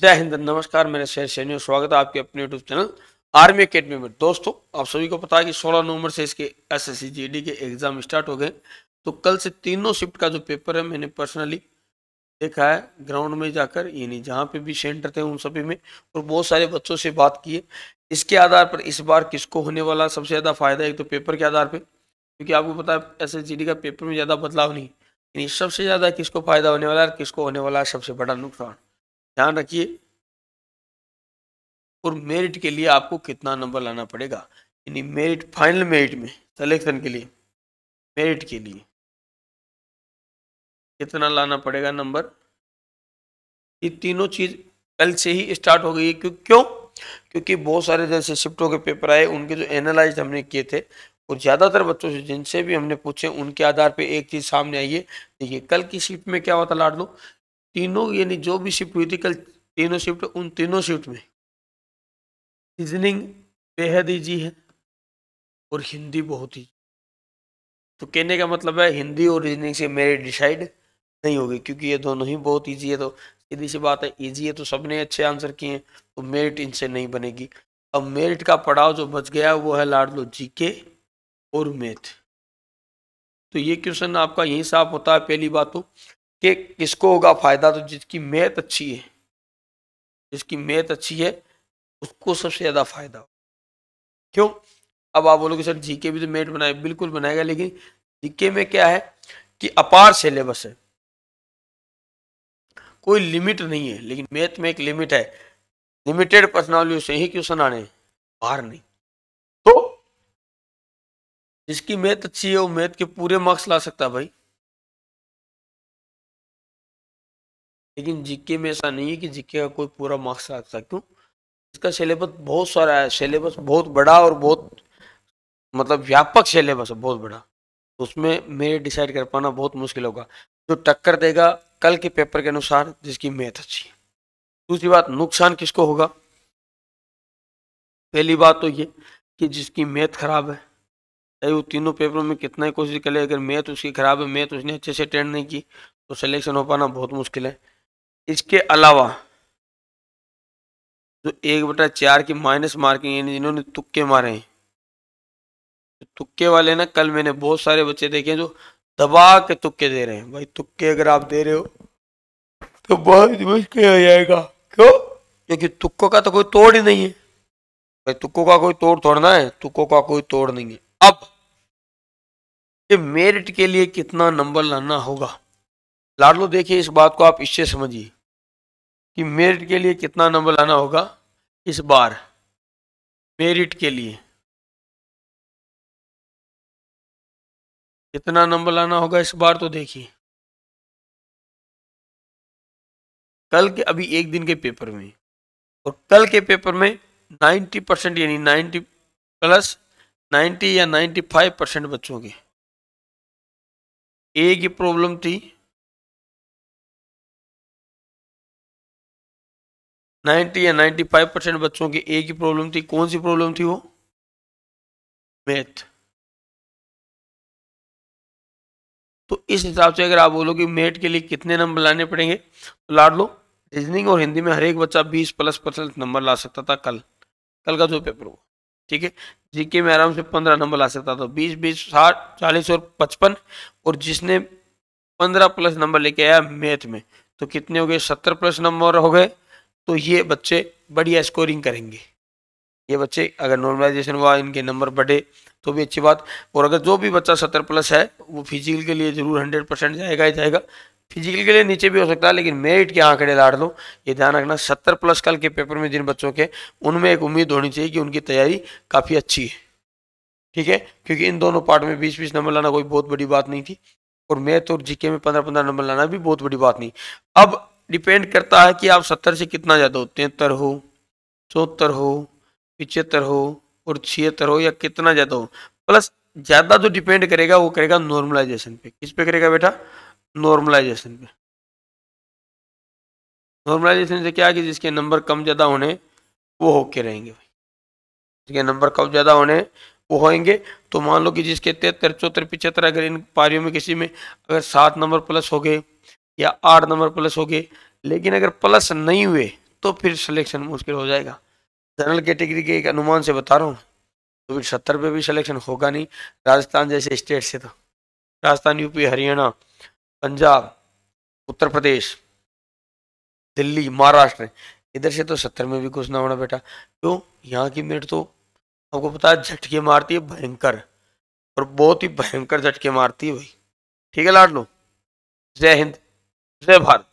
जय हिंद नमस्कार मेरे शहर सैनियों स्वागत है आपके अपने यूट्यूब चैनल आर्मी अकेडमी में दोस्तों आप सभी को पता है कि 16 नवंबर से इसके एस एस के एग्ज़ाम स्टार्ट हो गए तो कल से तीनों शिफ्ट का जो पेपर है मैंने पर्सनली देखा है ग्राउंड में जाकर यानी जहाँ पे भी सेंटर थे उन सभी में और बहुत सारे बच्चों से बात की इसके आधार पर इस बार किसको होने वाला सबसे ज़्यादा फ़ायदा एक तो पेपर के आधार पर क्योंकि आपको पता है एस का पेपर में ज़्यादा बदलाव नहीं यानी सबसे ज़्यादा किसको फ़ायदा होने वाला है किसको होने वाला है सबसे बड़ा नुकसान ध्यान रखिए और मेरिट के लिए आपको कितना नंबर लाना पड़ेगा यानी मेरिट फाइनल मेरिट में सिलेक्शन के लिए मेरिट के लिए कितना लाना पड़ेगा नंबर ये तीनों चीज़ कल से ही स्टार्ट हो गई है क्यों क्यों क्योंकि बहुत सारे जैसे शिफ्टों के पेपर आए उनके जो एनालाइज हमने किए थे और ज़्यादातर बच्चों से जिनसे भी हमने पूछे उनके आधार पे एक चीज़ सामने आई है देखिए कल की शिफ्ट में क्या होता लाड लो तीनों यानी जो भी शिफ्ट हुई थी कल तीनों शिफ्ट उन तीनों शिफ्ट में रीजनिंग बेहद ईजी है और हिंदी बहुत ही तो कहने का मतलब है हिंदी और रीजनिंग से मेरे डिसाइड नहीं होगी क्योंकि ये दोनों ही बहुत ईजी है तो सीधी सी बात है ईजी है तो सबने अच्छे आंसर किए हैं तो मेरिट इनसे नहीं बनेगी अब मेरिट का पड़ाव जो बच गया वो है लाड लो जी के और मैथ तो ये क्वेश्चन आपका यहीं साफ होता है पहली बात तो कि किसको होगा फ़ायदा तो जिसकी मेहत अच्छी है जिसकी मेहत अच्छी है उसको सबसे ज़्यादा फ़ायदा हो क्यों अब आप बोलोगे सर जीके भी तो मेट बनाए बिल्कुल बनाएगा लेकिन जीके में क्या है कि अपार सिलेबस है कोई लिमिट नहीं है लेकिन मैथ में एक लिमिट है लिमिटेड पर्सनालिटी से ही क्वेश्चन आने बाहर नहीं तो जिसकी मैथ अच्छी है वो मैथ के पूरे मार्क्स ला सकता है भाई लेकिन जीके में ऐसा नहीं है कि जीके का कोई पूरा मार्क्स आता क्यों इसका सिलेबस बहुत सारा है सिलेबस बहुत बड़ा और बहुत मतलब व्यापक सिलेबस है बहुत बड़ा तो उसमें मेरे डिसाइड कर पाना बहुत मुश्किल होगा जो टक्कर देगा कल के पेपर के अनुसार जिसकी मेहथ अच्छी है दूसरी बात नुकसान किसको होगा पहली बात तो ये कि जिसकी मैथ खराब है चाहे वो तीनों पेपरों में कितना ही कोशिश कर ले अगर मैथ उसकी खराब है मैथ उसने अच्छे से अटेंड नहीं की तो सिलेक्शन हो पाना बहुत मुश्किल है इसके अलावा जो तो एक बटा चार की माइनस मार्किंग यानी जिन्होंने तुक्के मारे हैं तो तुक्के वाले ना कल मैंने बहुत सारे बच्चे देखे हैं जो दबा के तुक्के दे रहे हैं भाई तुक्के अगर आप दे रहे हो तो बहुत मुश्किल हो जाएगा क्यों क्योंकि तुक्को का तो कोई तोड़ ही नहीं है भाई तुक्को का कोई तोड़ तोड़ना है तुक्को का कोई तोड़ नहीं है अब ये मेरिट के लिए कितना नंबर लाना होगा लाडलो देखिए इस बात को आप इससे समझिए कि मेरिट के लिए कितना नंबर लाना होगा इस बार मेरिट के लिए कितना नंबर लाना होगा इस बार तो देखिए कल के अभी एक दिन के पेपर में और कल के पेपर में 90 परसेंट यानी 90 प्लस 90 या 95 परसेंट बच्चों के एक ही प्रॉब्लम थी 90 या 95 परसेंट बच्चों की एक ही प्रॉब्लम थी कौन सी प्रॉब्लम थी वो मैथ तो इस हिसाब से अगर आप बोलो कि मैथ के लिए कितने नंबर लाने पड़ेंगे तो लाड लो रीजनिंग और हिंदी में हर एक बच्चा 20 प्लस परसेंट नंबर ला सकता था कल कल का जो पेपर हुआ ठीक है जीके में आराम से 15 नंबर ला सकता था 20 बीस साठ चालीस और 55 और जिसने 15 प्लस नंबर लेके आया मैथ में तो कितने हो गए 70 प्लस नंबर हो गए तो ये बच्चे बढ़िया स्कोरिंग करेंगे ये बच्चे अगर नॉर्मलाइजेशन हुआ इनके नंबर बढ़े तो भी अच्छी बात और अगर जो भी बच्चा सत्तर प्लस है वो फिजिकल के लिए जरूर हंड्रेड परसेंट जाएगा ही जाएगा फिजिकल के लिए नीचे भी हो सकता है लेकिन मेरिट के आंकड़े लाड़ दो ये ध्यान रखना सत्तर प्लस कल के पेपर में जिन बच्चों के उनमें एक उम्मीद होनी चाहिए कि उनकी तैयारी काफ़ी अच्छी है ठीक है क्योंकि इन दोनों पार्ट में बीस बीस नंबर लाना कोई बहुत बड़ी बात नहीं थी और मैथ और जीके में पंद्रह पंद्रह नंबर लाना भी बहुत बड़ी बात नहीं अब डिपेंड करता है कि आप सत्तर से कितना ज़्यादा हो तिहत्तर हो चौहत्तर हो पिचहत्तर हो और छिहत्तर हो या कितना ज़्यादा हो प्लस ज़्यादा जो डिपेंड करेगा वो करेगा नॉर्मलाइजेशन पे किस पे करेगा बेटा नॉर्मलाइजेशन पे नॉर्मलाइजेशन से क्या है कि जिसके नंबर कम ज़्यादा होने वो होके रहेंगे भाई जिसके नंबर कम ज़्यादा होने वो होंगे तो मान लो कि जिसके तिहत्तर चौहत्तर पिछहत्तर अगर इन पारियों में किसी में अगर सात नंबर प्लस हो गए या आठ नंबर प्लस हो गए लेकिन अगर प्लस नहीं हुए तो फिर सिलेक्शन मुश्किल हो जाएगा जनरल कैटेगरी के एक अनुमान से बता रहा हूँ तो फिर सत्तर पे भी सिलेक्शन होगा नहीं राजस्थान जैसे स्टेट से तो राजस्थान यूपी हरियाणा पंजाब उत्तर प्रदेश दिल्ली महाराष्ट्र इधर से तो सत्तर में भी कुछ ना होना बेटा क्यों तो यहाँ की मेट तो आपको पता है झटके मारती है भयंकर और बहुत ही भयंकर झटके मारती है भाई ठीक है लाड लो जय हिंद जय भारत